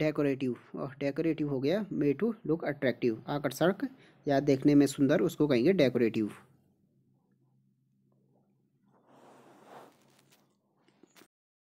decorative और decorative हो गया मे टू लुक अट्रैक्टिव आकर्षक या देखने में सुंदर उसको कहेंगे डेकोरेटिव